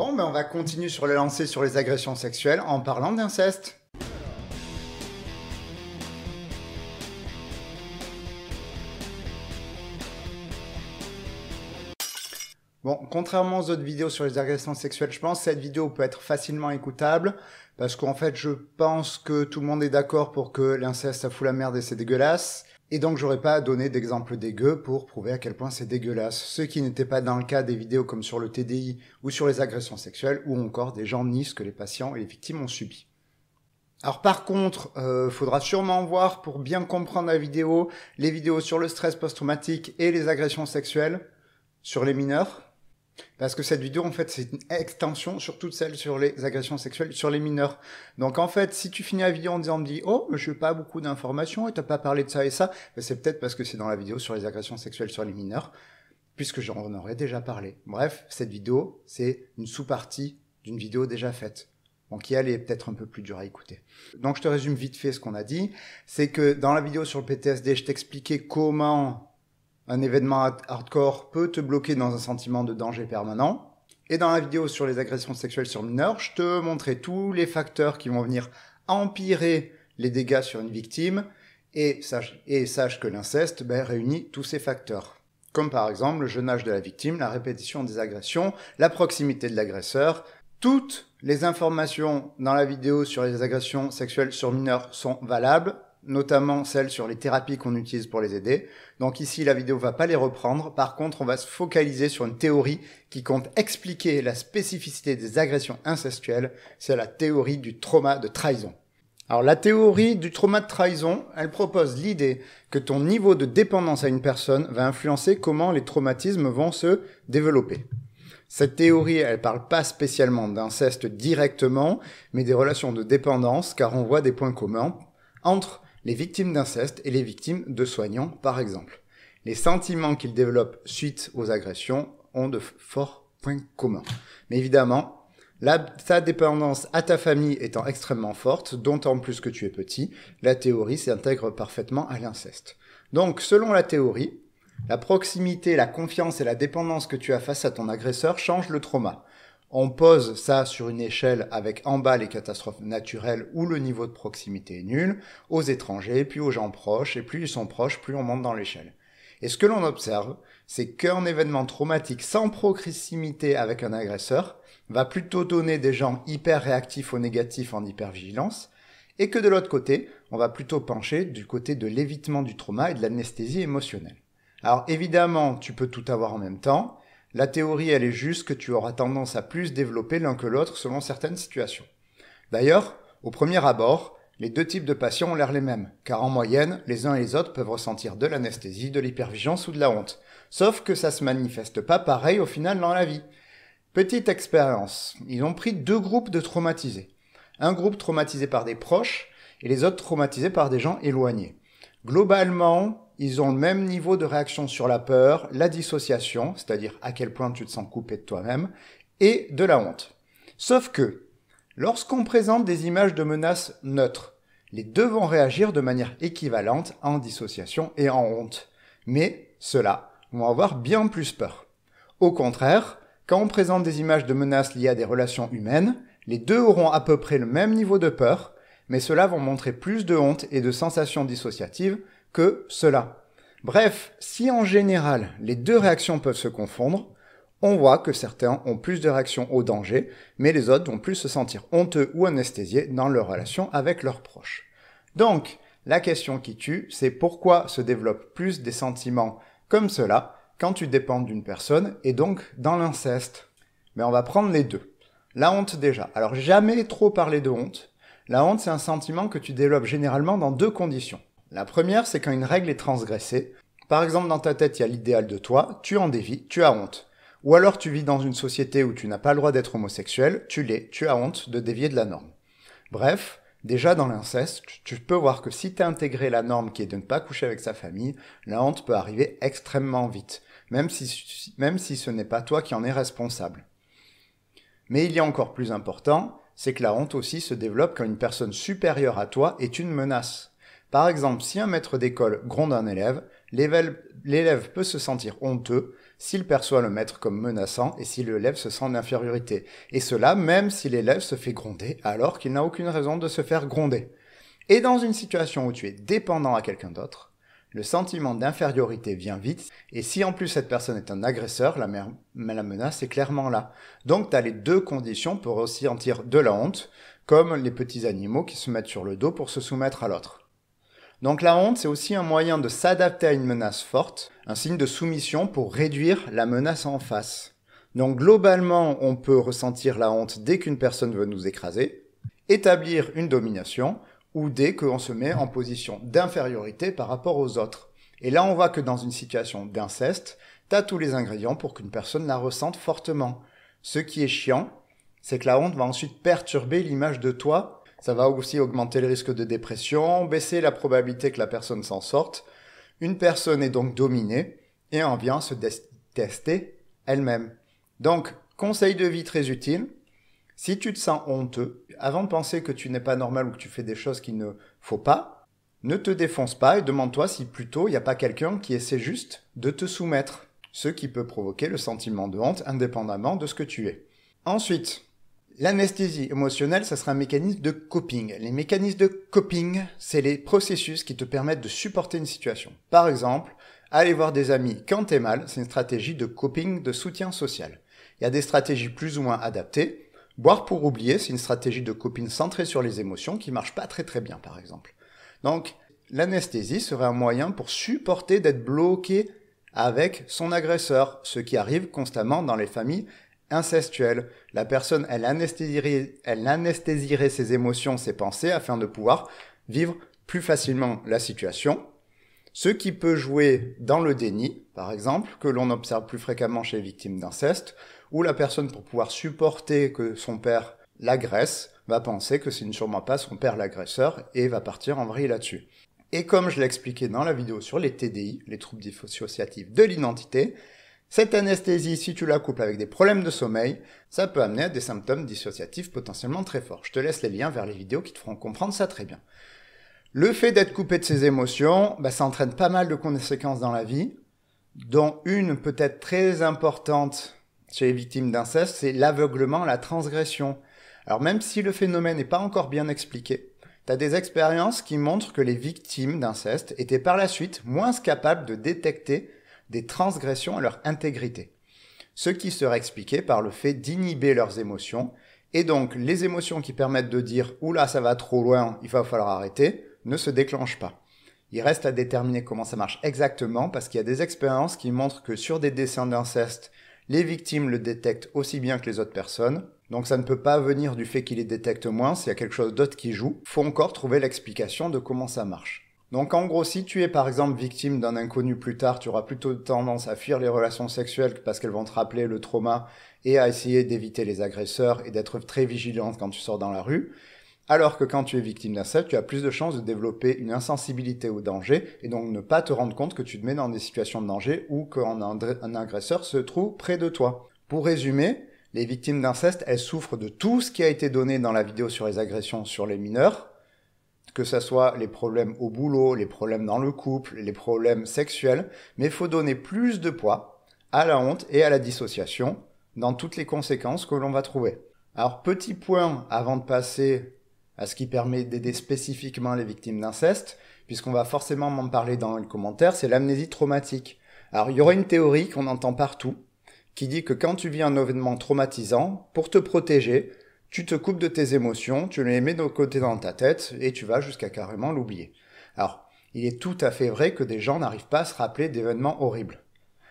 Bon, mais on va continuer sur le lancer sur les agressions sexuelles en parlant d'inceste. Bon, contrairement aux autres vidéos sur les agressions sexuelles, je pense que cette vidéo peut être facilement écoutable, parce qu'en fait, je pense que tout le monde est d'accord pour que l'inceste, ça fout la merde et c'est dégueulasse. Et donc j'aurais pas à donner d'exemple dégueu pour prouver à quel point c'est dégueulasse, ce qui n'était pas dans le cas des vidéos comme sur le TDI ou sur les agressions sexuelles ou encore des gens ni que les patients et les victimes ont subi. Alors par contre, euh, faudra sûrement voir pour bien comprendre la vidéo les vidéos sur le stress post-traumatique et les agressions sexuelles sur les mineurs, parce que cette vidéo, en fait, c'est une extension sur toutes celles sur les agressions sexuelles sur les mineurs. Donc, en fait, si tu finis la vidéo en disant, me dis, oh, je veux pas beaucoup d'informations et t'as pas parlé de ça et ça, ben, c'est peut-être parce que c'est dans la vidéo sur les agressions sexuelles sur les mineurs, puisque j'en aurais déjà parlé. Bref, cette vidéo, c'est une sous-partie d'une vidéo déjà faite. Donc, qui elle est peut-être un peu plus dure à écouter. Donc, je te résume vite fait ce qu'on a dit. C'est que dans la vidéo sur le PTSD, je t'expliquais comment un événement hardcore peut te bloquer dans un sentiment de danger permanent. Et dans la vidéo sur les agressions sexuelles sur mineurs, je te montrais tous les facteurs qui vont venir empirer les dégâts sur une victime et sache, que l'inceste ben, réunit tous ces facteurs. Comme par exemple le jeune âge de la victime, la répétition des agressions, la proximité de l'agresseur. Toutes les informations dans la vidéo sur les agressions sexuelles sur mineurs sont valables, notamment celles sur les thérapies qu'on utilise pour les aider. Donc ici, la vidéo va pas les reprendre. Par contre, on va se focaliser sur une théorie qui compte expliquer la spécificité des agressions incestuelles. C'est la théorie du trauma de trahison. Alors la théorie du trauma de trahison, elle propose l'idée que ton niveau de dépendance à une personne va influencer comment les traumatismes vont se développer. Cette théorie, elle parle pas spécialement d'inceste directement, mais des relations de dépendance, car on voit des points communs entre les victimes d'inceste et les victimes de soignants, par exemple. Les sentiments qu'ils développent suite aux agressions ont de forts points communs. Mais évidemment, la, ta dépendance à ta famille étant extrêmement forte, d'autant plus que tu es petit, la théorie s'intègre parfaitement à l'inceste. Donc, selon la théorie, la proximité, la confiance et la dépendance que tu as face à ton agresseur changent le trauma. On pose ça sur une échelle avec en bas les catastrophes naturelles où le niveau de proximité est nul, aux étrangers, puis aux gens proches, et plus ils sont proches, plus on monte dans l'échelle. Et ce que l'on observe, c'est qu'un événement traumatique sans proximité avec un agresseur va plutôt donner des gens hyper réactifs au négatif en hypervigilance, et que de l'autre côté, on va plutôt pencher du côté de l'évitement du trauma et de l'anesthésie émotionnelle. Alors évidemment, tu peux tout avoir en même temps, la théorie, elle est juste que tu auras tendance à plus développer l'un que l'autre selon certaines situations. D'ailleurs, au premier abord, les deux types de patients ont l'air les mêmes, car en moyenne, les uns et les autres peuvent ressentir de l'anesthésie, de l'hypervigence ou de la honte. Sauf que ça se manifeste pas pareil au final dans la vie. Petite expérience. Ils ont pris deux groupes de traumatisés. Un groupe traumatisé par des proches et les autres traumatisés par des gens éloignés. Globalement, ils ont le même niveau de réaction sur la peur, la dissociation, c'est-à-dire à quel point tu te sens coupé de toi-même, et de la honte. Sauf que, lorsqu'on présente des images de menaces neutres, les deux vont réagir de manière équivalente en dissociation et en honte. Mais ceux-là vont avoir bien plus peur. Au contraire, quand on présente des images de menaces liées à des relations humaines, les deux auront à peu près le même niveau de peur, mais ceux-là vont montrer plus de honte et de sensations dissociatives que cela. Bref, si en général les deux réactions peuvent se confondre, on voit que certains ont plus de réactions au danger, mais les autres vont plus se sentir honteux ou anesthésiés dans leur relation avec leurs proches. Donc, la question qui tue, c'est pourquoi se développent plus des sentiments comme cela quand tu dépends d'une personne et donc dans l'inceste. Mais on va prendre les deux. La honte déjà. Alors jamais trop parler de honte. La honte, c'est un sentiment que tu développes généralement dans deux conditions. La première, c'est quand une règle est transgressée. Par exemple, dans ta tête, il y a l'idéal de toi, tu en dévies, tu as honte. Ou alors tu vis dans une société où tu n'as pas le droit d'être homosexuel, tu l'es, tu as honte de dévier de la norme. Bref, déjà dans l'inceste, tu peux voir que si t'as intégré la norme qui est de ne pas coucher avec sa famille, la honte peut arriver extrêmement vite, même si, même si ce n'est pas toi qui en es responsable. Mais il y a encore plus important, c'est que la honte aussi se développe quand une personne supérieure à toi est une menace. Par exemple, si un maître d'école gronde un élève, l'élève peut se sentir honteux s'il perçoit le maître comme menaçant et si l'élève se sent d'infériorité. Et cela même si l'élève se fait gronder alors qu'il n'a aucune raison de se faire gronder. Et dans une situation où tu es dépendant à quelqu'un d'autre, le sentiment d'infériorité vient vite, et si en plus cette personne est un agresseur, la, menace est clairement là. Donc tu as les deux conditions pour aussi tirer de la honte, comme les petits animaux qui se mettent sur le dos pour se soumettre à l'autre. Donc la honte, c'est aussi un moyen de s'adapter à une menace forte, un signe de soumission pour réduire la menace en face. Donc globalement, on peut ressentir la honte dès qu'une personne veut nous écraser, établir une domination, ou dès qu'on se met en position d'infériorité par rapport aux autres. Et là, on voit que dans une situation d'inceste, t'as tous les ingrédients pour qu'une personne la ressente fortement. Ce qui est chiant, c'est que la honte va ensuite perturber l'image de toi ça va aussi augmenter le risque de dépression, baisser la probabilité que la personne s'en sorte. Une personne est donc dominée et en vient se tester elle-même. Donc, conseil de vie très utile. Si tu te sens honteux, avant de penser que tu n'es pas normal ou que tu fais des choses qu'il ne faut pas, ne te défonce pas et demande-toi si plutôt il n'y a pas quelqu'un qui essaie juste de te soumettre, ce qui peut provoquer le sentiment de honte indépendamment de ce que tu es. Ensuite, L'anesthésie émotionnelle, ça sera un mécanisme de coping. Les mécanismes de coping, c'est les processus qui te permettent de supporter une situation. Par exemple, aller voir des amis quand t'es mal, c'est une stratégie de coping, de soutien social. Il y a des stratégies plus ou moins adaptées. Boire pour oublier, c'est une stratégie de coping centrée sur les émotions qui marche pas très très bien, par exemple. Donc, l'anesthésie serait un moyen pour supporter d'être bloqué avec son agresseur, ce qui arrive constamment dans les familles incestuelle. La personne, elle anesthésirait ses émotions, ses pensées, afin de pouvoir vivre plus facilement la situation. Ce qui peut jouer dans le déni, par exemple, que l'on observe plus fréquemment chez les victimes d'inceste, où la personne, pour pouvoir supporter que son père l'agresse, va penser que c'est sûrement pas son père l'agresseur et va partir en vrille là-dessus. Et comme je l'ai expliqué dans la vidéo sur les TDI, les troubles dissociatifs de l'identité, cette anesthésie, si tu la coupes avec des problèmes de sommeil, ça peut amener à des symptômes dissociatifs potentiellement très forts. Je te laisse les liens vers les vidéos qui te feront comprendre ça très bien. Le fait d'être coupé de ses émotions, bah, ça entraîne pas mal de conséquences dans la vie, dont une peut-être très importante chez les victimes d'inceste, c'est l'aveuglement, la transgression. Alors même si le phénomène n'est pas encore bien expliqué, tu as des expériences qui montrent que les victimes d'inceste étaient par la suite moins capables de détecter des transgressions à leur intégrité. Ce qui serait expliqué par le fait d'inhiber leurs émotions, et donc les émotions qui permettent de dire « Oula, ça va trop loin, il va falloir arrêter », ne se déclenchent pas. Il reste à déterminer comment ça marche exactement, parce qu'il y a des expériences qui montrent que sur des dessins d'inceste, les victimes le détectent aussi bien que les autres personnes, donc ça ne peut pas venir du fait qu'ils les détectent moins, s'il y a quelque chose d'autre qui joue. Faut encore trouver l'explication de comment ça marche. Donc en gros, si tu es par exemple victime d'un inconnu plus tard, tu auras plutôt tendance à fuir les relations sexuelles parce qu'elles vont te rappeler le trauma et à essayer d'éviter les agresseurs et d'être très vigilante quand tu sors dans la rue. Alors que quand tu es victime d'inceste, tu as plus de chances de développer une insensibilité au danger et donc ne pas te rendre compte que tu te mets dans des situations de danger ou qu'un agresseur se trouve près de toi. Pour résumer, les victimes d'inceste, elles souffrent de tout ce qui a été donné dans la vidéo sur les agressions sur les mineurs, que ce soit les problèmes au boulot, les problèmes dans le couple, les problèmes sexuels, mais il faut donner plus de poids à la honte et à la dissociation dans toutes les conséquences que l'on va trouver. Alors petit point avant de passer à ce qui permet d'aider spécifiquement les victimes d'inceste, puisqu'on va forcément m'en parler dans le commentaire, c'est l'amnésie traumatique. Alors il y aura une théorie qu'on entend partout, qui dit que quand tu vis un événement traumatisant, pour te protéger, tu te coupes de tes émotions, tu les mets de côté dans ta tête et tu vas jusqu'à carrément l'oublier. Alors, il est tout à fait vrai que des gens n'arrivent pas à se rappeler d'événements horribles.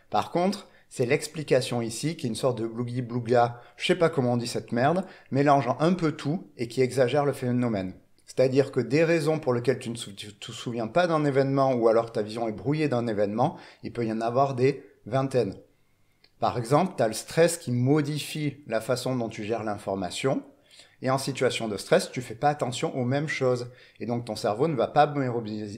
Par contre, c'est l'explication ici qui est une sorte de blougui blouga, je sais pas comment on dit cette merde, mélangeant un peu tout et qui exagère le phénomène. C'est-à-dire que des raisons pour lesquelles tu ne te souviens pas d'un événement ou alors ta vision est brouillée d'un événement, il peut y en avoir des vingtaines, par exemple, tu as le stress qui modifie la façon dont tu gères l'information. Et en situation de stress, tu fais pas attention aux mêmes choses. Et donc ton cerveau ne va pas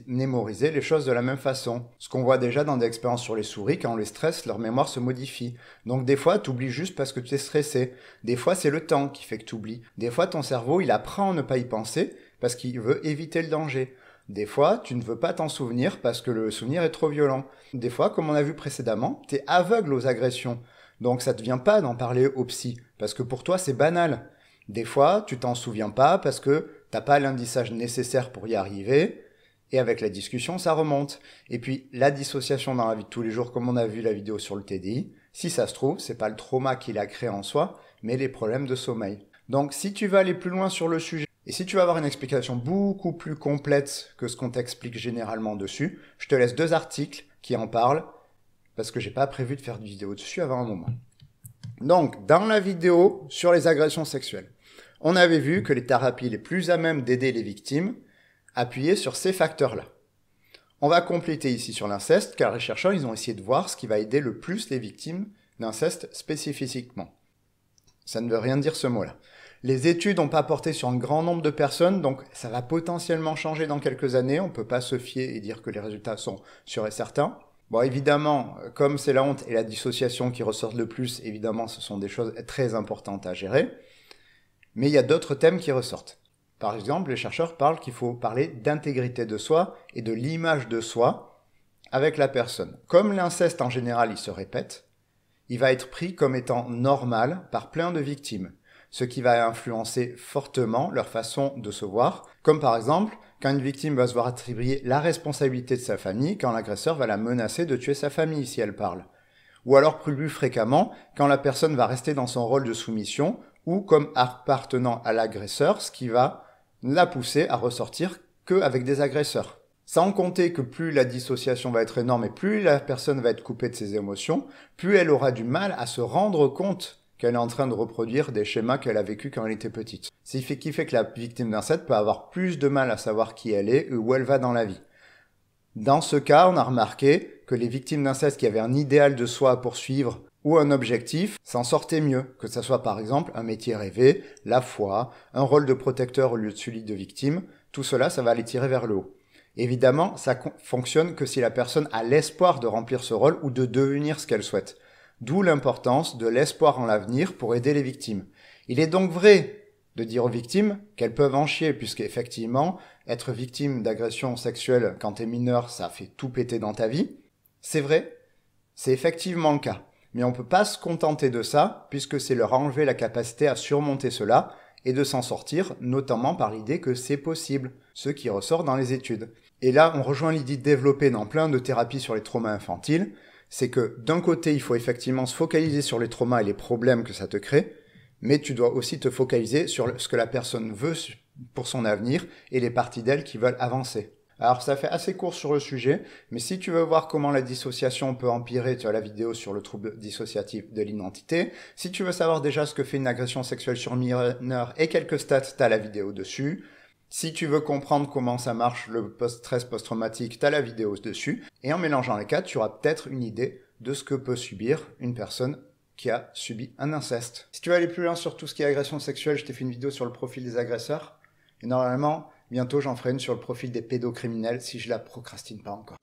mémoriser les choses de la même façon. Ce qu'on voit déjà dans des expériences sur les souris, quand on les stresse, leur mémoire se modifie. Donc des fois, tu oublies juste parce que tu es stressé. Des fois, c'est le temps qui fait que tu oublies. Des fois, ton cerveau, il apprend à ne pas y penser parce qu'il veut éviter le danger. Des fois, tu ne veux pas t'en souvenir parce que le souvenir est trop violent. Des fois, comme on a vu précédemment, t'es aveugle aux agressions. Donc ça te vient pas d'en parler au psy, parce que pour toi c'est banal. Des fois, tu t'en souviens pas parce que t'as pas l'indissage nécessaire pour y arriver, et avec la discussion, ça remonte. Et puis, la dissociation dans la vie de tous les jours, comme on a vu la vidéo sur le TDI, si ça se trouve, c'est pas le trauma qui l'a créé en soi, mais les problèmes de sommeil. Donc, si tu veux aller plus loin sur le sujet, et si tu vas avoir une explication beaucoup plus complète que ce qu'on t'explique généralement dessus, je te laisse deux articles qui en parlent, parce que j'ai pas prévu de faire de vidéo dessus avant un moment. Donc, dans la vidéo sur les agressions sexuelles, on avait vu que les thérapies les plus à même d'aider les victimes appuyaient sur ces facteurs-là. On va compléter ici sur l'inceste, car les chercheurs, ils ont essayé de voir ce qui va aider le plus les victimes d'inceste spécifiquement. Ça ne veut rien dire ce mot-là. Les études n'ont pas porté sur un grand nombre de personnes, donc ça va potentiellement changer dans quelques années. On ne peut pas se fier et dire que les résultats sont sûrs et certains. Bon, évidemment, comme c'est la honte et la dissociation qui ressortent le plus, évidemment, ce sont des choses très importantes à gérer. Mais il y a d'autres thèmes qui ressortent. Par exemple, les chercheurs parlent qu'il faut parler d'intégrité de soi et de l'image de soi avec la personne. Comme l'inceste en général, il se répète, il va être pris comme étant normal par plein de victimes ce qui va influencer fortement leur façon de se voir, comme par exemple quand une victime va se voir attribuer la responsabilité de sa famille quand l'agresseur va la menacer de tuer sa famille si elle parle. Ou alors plus fréquemment quand la personne va rester dans son rôle de soumission ou comme appartenant à l'agresseur, ce qui va la pousser à ressortir qu'avec des agresseurs. Sans compter que plus la dissociation va être énorme et plus la personne va être coupée de ses émotions, plus elle aura du mal à se rendre compte qu'elle est en train de reproduire des schémas qu'elle a vécu quand elle était petite. Ce qui fait que la victime d'inceste peut avoir plus de mal à savoir qui elle est ou où elle va dans la vie. Dans ce cas, on a remarqué que les victimes d'inceste qui avaient un idéal de soi à poursuivre ou un objectif s'en sortaient mieux, que ce soit par exemple un métier rêvé, la foi, un rôle de protecteur au lieu de celui de victime, tout cela, ça va les tirer vers le haut. Évidemment, ça fonctionne que si la personne a l'espoir de remplir ce rôle ou de devenir ce qu'elle souhaite. D'où l'importance de l'espoir en l'avenir pour aider les victimes. Il est donc vrai de dire aux victimes qu'elles peuvent en chier, puisqu'effectivement, être victime d'agression sexuelle quand t'es mineur, ça fait tout péter dans ta vie. C'est vrai, c'est effectivement le cas. Mais on peut pas se contenter de ça, puisque c'est leur enlever la capacité à surmonter cela et de s'en sortir, notamment par l'idée que c'est possible, ce qui ressort dans les études. Et là, on rejoint l'idée développée dans plein de thérapies sur les traumas infantiles, c'est que d'un côté, il faut effectivement se focaliser sur les traumas et les problèmes que ça te crée, mais tu dois aussi te focaliser sur ce que la personne veut pour son avenir et les parties d'elle qui veulent avancer. Alors ça fait assez court sur le sujet, mais si tu veux voir comment la dissociation peut empirer, tu as la vidéo sur le trouble dissociatif de l'identité. Si tu veux savoir déjà ce que fait une agression sexuelle sur mineur et quelques stats, tu as la vidéo dessus. Si tu veux comprendre comment ça marche le post-stress post-traumatique, t'as la vidéo dessus. Et en mélangeant les quatre, tu auras peut-être une idée de ce que peut subir une personne qui a subi un inceste. Si tu veux aller plus loin sur tout ce qui est agression sexuelle, je t'ai fait une vidéo sur le profil des agresseurs. Et normalement, bientôt j'en ferai une sur le profil des pédocriminels si je la procrastine pas encore.